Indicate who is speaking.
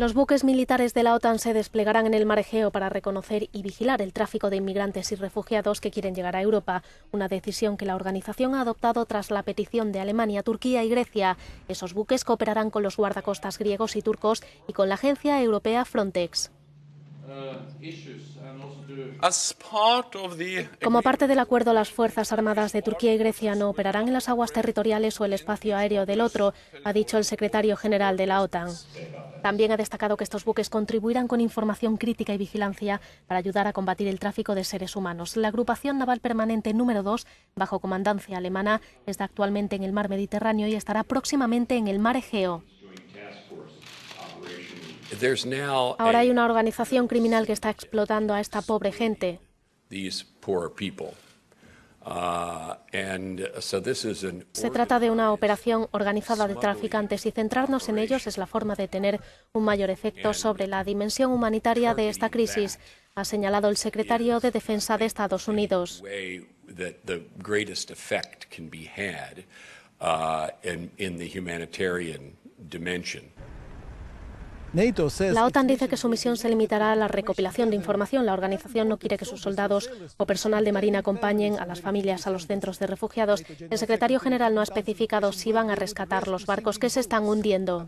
Speaker 1: Los buques militares de la OTAN se desplegarán en el mar Egeo para reconocer y vigilar el tráfico de inmigrantes y refugiados que quieren llegar a Europa, una decisión que la organización ha adoptado tras la petición de Alemania, Turquía y Grecia. Esos buques cooperarán con los guardacostas griegos y turcos y con la agencia europea Frontex.
Speaker 2: Uh, Como parte del acuerdo, las Fuerzas
Speaker 1: Armadas de Turquía y Grecia no operarán en las aguas territoriales o el espacio aéreo del otro, ha dicho el secretario general de la OTAN. También ha destacado que estos buques contribuirán con información crítica y vigilancia para ayudar a combatir el tráfico de seres humanos. La agrupación naval permanente número 2, bajo comandancia alemana, está actualmente en el mar Mediterráneo y estará próximamente en el mar Egeo. Ahora hay una organización criminal que está explotando a esta pobre gente.
Speaker 2: Uh, uh, Se
Speaker 1: trata de una operación organizada de traficantes y centrarnos en ellos es la forma de tener un mayor efecto sobre la dimensión humanitaria de esta crisis, ha señalado el secretario de Defensa de Estados Unidos.
Speaker 2: La
Speaker 1: OTAN dice que su misión se limitará a la recopilación de información. La organización no quiere que sus soldados o personal de Marina acompañen a las familias a los centros de refugiados. El secretario general no ha especificado si van a rescatar los barcos que se están hundiendo.